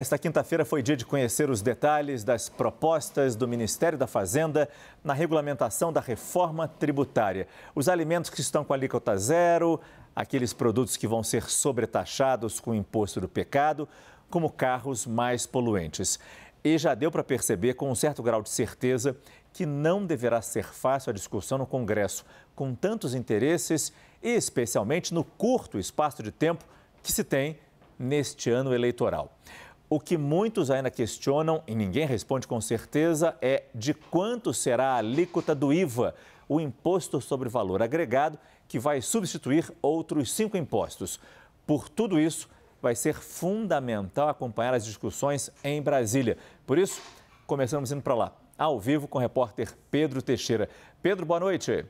Esta quinta-feira foi dia de conhecer os detalhes das propostas do Ministério da Fazenda na regulamentação da reforma tributária. Os alimentos que estão com alíquota zero, aqueles produtos que vão ser sobretaxados com o imposto do pecado, como carros mais poluentes. E já deu para perceber com um certo grau de certeza que não deverá ser fácil a discussão no Congresso, com tantos interesses e especialmente no curto espaço de tempo que se tem neste ano eleitoral. O que muitos ainda questionam, e ninguém responde com certeza, é de quanto será a alíquota do IVA, o imposto sobre valor agregado, que vai substituir outros cinco impostos. Por tudo isso, vai ser fundamental acompanhar as discussões em Brasília. Por isso, começamos indo para lá, ao vivo com o repórter Pedro Teixeira. Pedro, boa noite.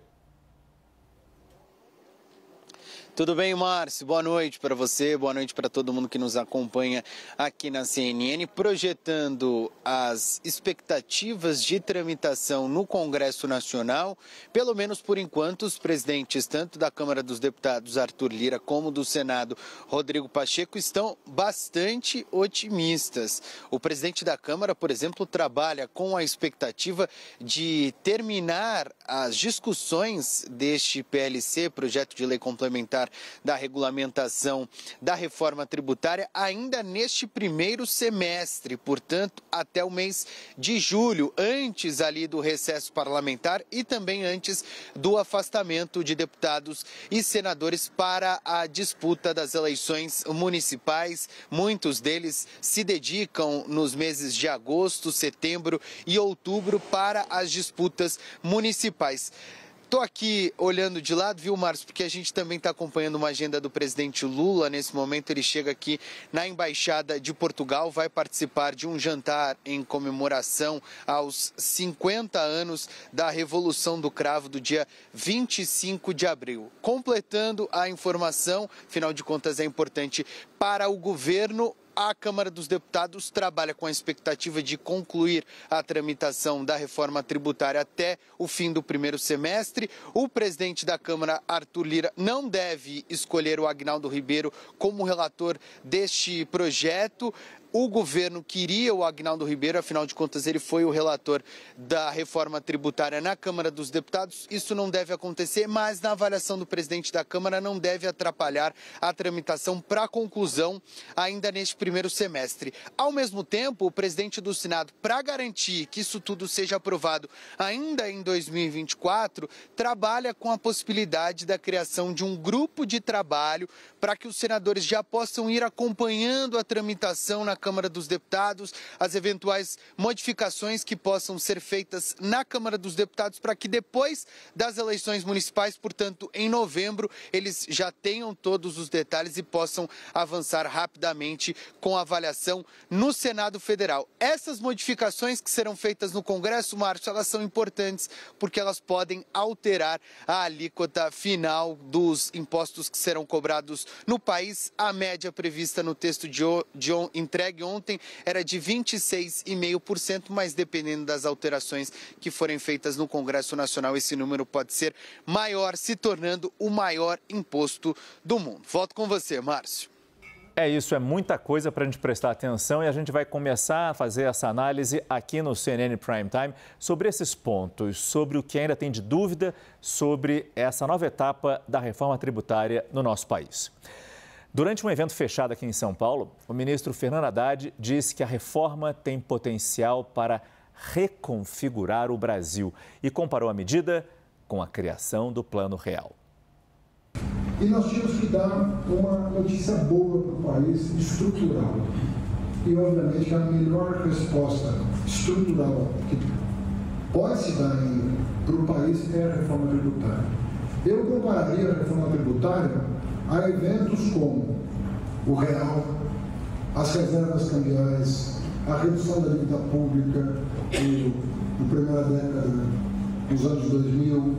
Tudo bem, Márcio? Boa noite para você, boa noite para todo mundo que nos acompanha aqui na CNN, projetando as expectativas de tramitação no Congresso Nacional. Pelo menos por enquanto, os presidentes tanto da Câmara dos Deputados, Arthur Lira, como do Senado, Rodrigo Pacheco, estão bastante otimistas. O presidente da Câmara, por exemplo, trabalha com a expectativa de terminar as discussões deste PLC, projeto de lei complementar da regulamentação da reforma tributária ainda neste primeiro semestre, portanto, até o mês de julho, antes ali do recesso parlamentar e também antes do afastamento de deputados e senadores para a disputa das eleições municipais. Muitos deles se dedicam nos meses de agosto, setembro e outubro para as disputas municipais. Estou aqui olhando de lado, viu, Marcos? Porque a gente também está acompanhando uma agenda do presidente Lula. Nesse momento, ele chega aqui na Embaixada de Portugal, vai participar de um jantar em comemoração aos 50 anos da Revolução do Cravo, do dia 25 de abril. Completando a informação, afinal de contas, é importante para o governo a Câmara dos Deputados trabalha com a expectativa de concluir a tramitação da reforma tributária até o fim do primeiro semestre. O presidente da Câmara, Arthur Lira, não deve escolher o Agnaldo Ribeiro como relator deste projeto o governo queria o Agnaldo Ribeiro, afinal de contas, ele foi o relator da reforma tributária na Câmara dos Deputados. Isso não deve acontecer, mas na avaliação do presidente da Câmara não deve atrapalhar a tramitação para conclusão ainda neste primeiro semestre. Ao mesmo tempo, o presidente do Senado, para garantir que isso tudo seja aprovado ainda em 2024, trabalha com a possibilidade da criação de um grupo de trabalho para que os senadores já possam ir acompanhando a tramitação na Câmara dos Deputados, as eventuais modificações que possam ser feitas na Câmara dos Deputados para que depois das eleições municipais, portanto, em novembro, eles já tenham todos os detalhes e possam avançar rapidamente com a avaliação no Senado Federal. Essas modificações que serão feitas no Congresso, Márcio, elas são importantes porque elas podem alterar a alíquota final dos impostos que serão cobrados no país, a média prevista no texto de, de entrega Ontem era de 26,5%, mas dependendo das alterações que forem feitas no Congresso Nacional, esse número pode ser maior, se tornando o maior imposto do mundo. Volto com você, Márcio. É isso, é muita coisa para a gente prestar atenção e a gente vai começar a fazer essa análise aqui no CNN Prime Time sobre esses pontos, sobre o que ainda tem de dúvida sobre essa nova etapa da reforma tributária no nosso país. Durante um evento fechado aqui em São Paulo, o ministro Fernando Haddad disse que a reforma tem potencial para reconfigurar o Brasil e comparou a medida com a criação do Plano Real. E nós tínhamos que dar uma notícia boa para o país, estrutural. E, obviamente, a melhor resposta estrutural que pode se dar para o país é a reforma tributária. Eu compararia a reforma tributária a eventos como o real, as reservas cambiais, a redução da dívida pública na primeira década dos anos 2000.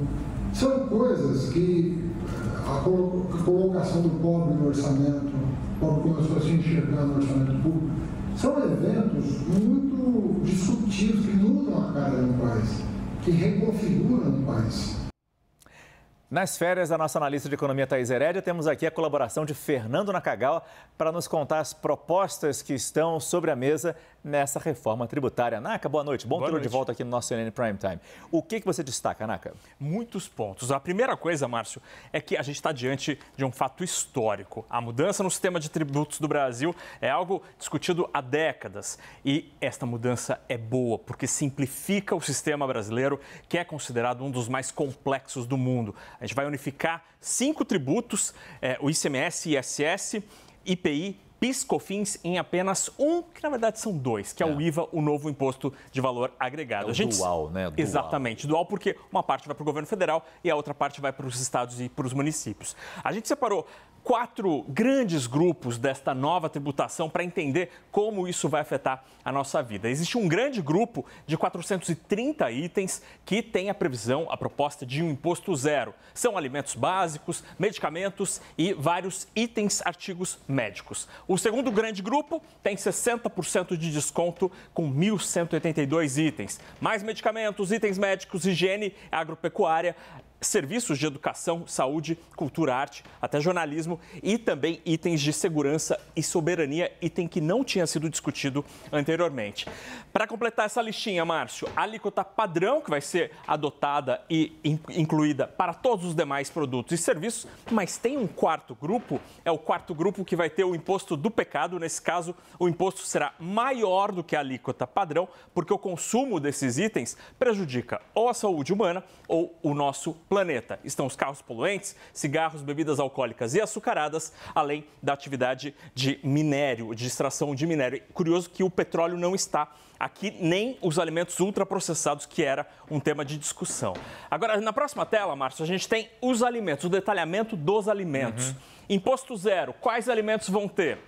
São coisas que eh, a colocação do pobre no orçamento, o pobre começou a se enxergar no orçamento público, são eventos muito disruptivos que mudam a cara do país, que reconfiguram o país. Nas férias da nossa analista de economia Thais Herédia, temos aqui a colaboração de Fernando Nakagawa para nos contar as propostas que estão sobre a mesa nessa reforma tributária. Naka, boa noite. Bom tê de volta aqui no nosso CNN Prime Time. O que, que você destaca, Naka? Muitos pontos. A primeira coisa, Márcio, é que a gente está diante de um fato histórico. A mudança no sistema de tributos do Brasil é algo discutido há décadas. E esta mudança é boa, porque simplifica o sistema brasileiro, que é considerado um dos mais complexos do mundo. A gente vai unificar cinco tributos, é, o ICMS, ISS, IPI piscofins em apenas um, que na verdade são dois, que é, é o IVA, o novo imposto de valor agregado. É o gente... dual, né? Dual. Exatamente, dual porque uma parte vai para o governo federal e a outra parte vai para os estados e para os municípios. A gente separou quatro grandes grupos desta nova tributação para entender como isso vai afetar a nossa vida. Existe um grande grupo de 430 itens que tem a previsão, a proposta de um imposto zero. São alimentos básicos, medicamentos e vários itens, artigos médicos. O segundo grande grupo tem 60% de desconto com 1.182 itens. Mais medicamentos, itens médicos, higiene, agropecuária, serviços de educação, saúde, cultura, arte, até jornalismo e também itens de segurança e soberania, item que não tinha sido discutido anteriormente. Para completar essa listinha, Márcio, a alíquota padrão que vai ser adotada e incluída para todos os demais produtos e serviços, mas tem um quarto grupo, é o quarto grupo que vai ter o imposto do pecado, nesse caso o imposto será maior do que a alíquota padrão, porque o consumo desses itens prejudica ou a saúde humana ou o nosso planeta. Estão os carros poluentes, cigarros, bebidas alcoólicas e açucaradas, além da atividade de minério, de extração de minério. Curioso que o petróleo não está aqui, nem os alimentos ultraprocessados, que era um tema de discussão. Agora, na próxima tela, Márcio, a gente tem os alimentos, o detalhamento dos alimentos. Uhum. Imposto zero, quais alimentos vão ter?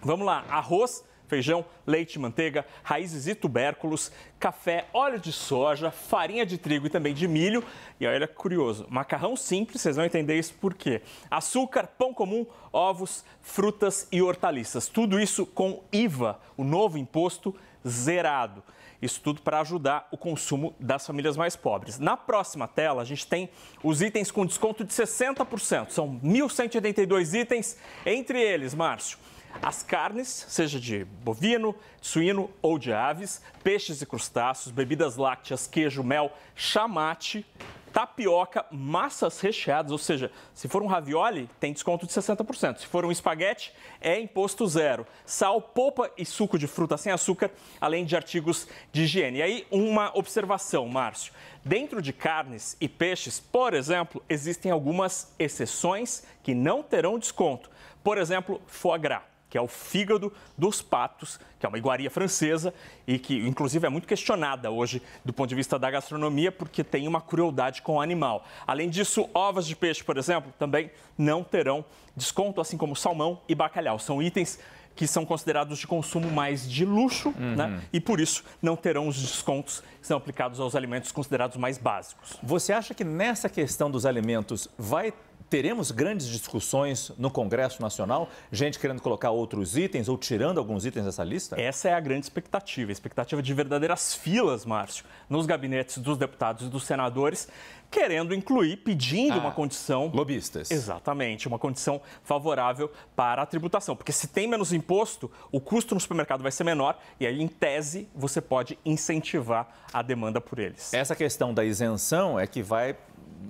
Vamos lá, arroz, feijão, leite, manteiga, raízes e tubérculos, café, óleo de soja, farinha de trigo e também de milho. E olha que curioso, macarrão simples, vocês vão entender isso por quê. Açúcar, pão comum, ovos, frutas e hortaliças. Tudo isso com IVA, o novo imposto zerado. Isso tudo para ajudar o consumo das famílias mais pobres. Na próxima tela, a gente tem os itens com desconto de 60%. São 1.182 itens, entre eles, Márcio as carnes, seja de bovino, suíno ou de aves, peixes e crustáceos, bebidas lácteas, queijo, mel, chamate, tapioca, massas recheadas, ou seja, se for um ravioli, tem desconto de 60%. Se for um espaguete, é imposto zero. Sal, polpa e suco de fruta sem açúcar, além de artigos de higiene. E aí, uma observação, Márcio. Dentro de carnes e peixes, por exemplo, existem algumas exceções que não terão desconto. Por exemplo, foie gras que é o fígado dos patos, que é uma iguaria francesa e que, inclusive, é muito questionada hoje do ponto de vista da gastronomia, porque tem uma crueldade com o animal. Além disso, ovas de peixe, por exemplo, também não terão desconto, assim como salmão e bacalhau. São itens que são considerados de consumo mais de luxo, né? uhum. né? E por isso não terão os descontos que são aplicados aos alimentos considerados mais básicos. Você acha que nessa questão dos alimentos vai teremos grandes discussões no Congresso Nacional, gente querendo colocar outros itens ou tirando alguns itens dessa lista? Essa é a grande expectativa, a expectativa de verdadeiras filas, Márcio, nos gabinetes dos deputados e dos senadores, querendo incluir, pedindo ah, uma condição. Lobistas. Exatamente, uma condição favorável para a tributação. Porque se tem menos imposto, o custo no supermercado vai ser menor e aí, em tese, você pode incentivar a demanda por eles. Essa questão da isenção é que vai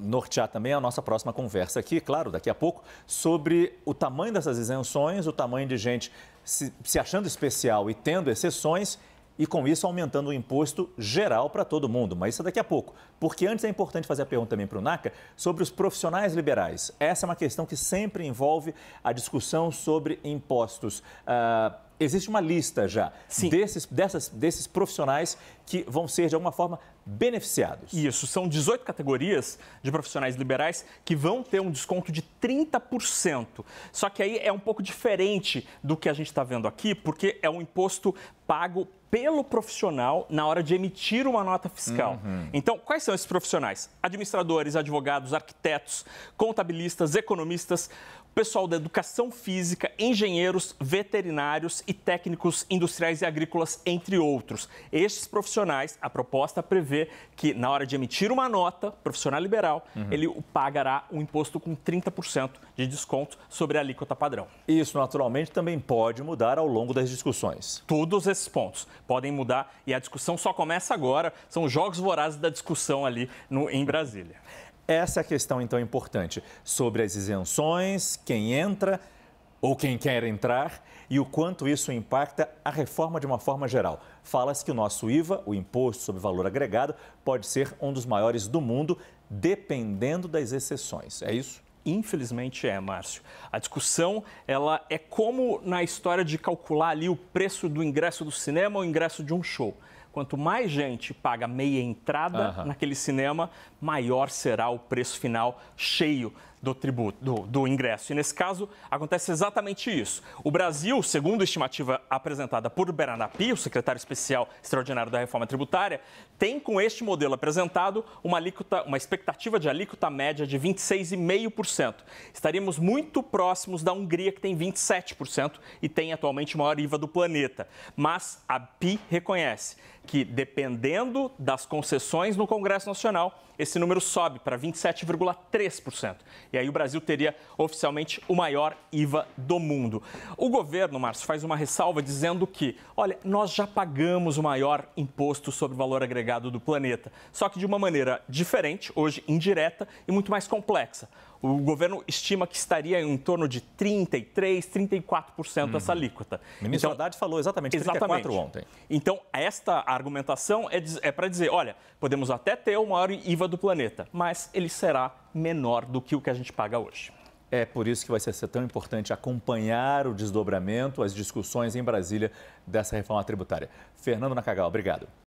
nortear também a nossa próxima conversa aqui, claro, daqui a pouco, sobre o tamanho dessas isenções, o tamanho de gente se, se achando especial e tendo exceções e com isso aumentando o imposto geral para todo mundo. Mas isso é daqui a pouco, porque antes é importante fazer a pergunta também para o NACA sobre os profissionais liberais. Essa é uma questão que sempre envolve a discussão sobre impostos. Uh, existe uma lista já Sim. Desses, dessas, desses profissionais que vão ser, de alguma forma, beneficiados. Isso, são 18 categorias de profissionais liberais que vão ter um desconto de 30%. Só que aí é um pouco diferente do que a gente está vendo aqui, porque é um imposto pago pelo profissional na hora de emitir uma nota fiscal. Uhum. Então, quais são esses profissionais? Administradores, advogados, arquitetos, contabilistas, economistas, pessoal da educação física, engenheiros, veterinários e técnicos industriais e agrícolas, entre outros. Estes profissionais, a proposta prevê que, na hora de emitir uma nota, profissional liberal, uhum. ele pagará um imposto com 30% de desconto sobre a alíquota padrão. Isso, naturalmente, também pode mudar ao longo das discussões. Todos esses pontos podem mudar e a discussão só começa agora. São os jogos vorazes da discussão ali no, em Brasília. Essa é a questão, então, importante sobre as isenções, quem entra, ou quem quer entrar e o quanto isso impacta a reforma de uma forma geral. Fala-se que o nosso IVA, o Imposto sobre Valor Agregado, pode ser um dos maiores do mundo, dependendo das exceções. É isso? Infelizmente é, Márcio. A discussão ela é como na história de calcular ali o preço do ingresso do cinema ou o ingresso de um show. Quanto mais gente paga meia entrada uhum. naquele cinema, maior será o preço final cheio do tributo, do, do ingresso. E nesse caso acontece exatamente isso. O Brasil, segundo a estimativa apresentada por Beranapi, o secretário especial extraordinário da reforma tributária, tem com este modelo apresentado uma alíquota, uma expectativa de alíquota média de 26,5%. Estaríamos muito próximos da Hungria, que tem 27% e tem atualmente o maior IVA do planeta. Mas a PI reconhece que, dependendo das concessões no Congresso Nacional, esse número sobe para 27,3%. E aí o Brasil teria oficialmente o maior IVA do mundo. O governo, Márcio, faz uma ressalva dizendo que, olha, nós já pagamos o maior imposto sobre o valor agregado do planeta, só que de uma maneira diferente, hoje indireta e muito mais complexa o governo estima que estaria em torno de 33%, 34% uhum. essa alíquota. O ministro então, Haddad falou exatamente 34% exatamente. ontem. Então, esta argumentação é, é para dizer, olha, podemos até ter o maior IVA do planeta, mas ele será menor do que o que a gente paga hoje. É por isso que vai ser tão importante acompanhar o desdobramento, as discussões em Brasília dessa reforma tributária. Fernando Nakagawa, obrigado.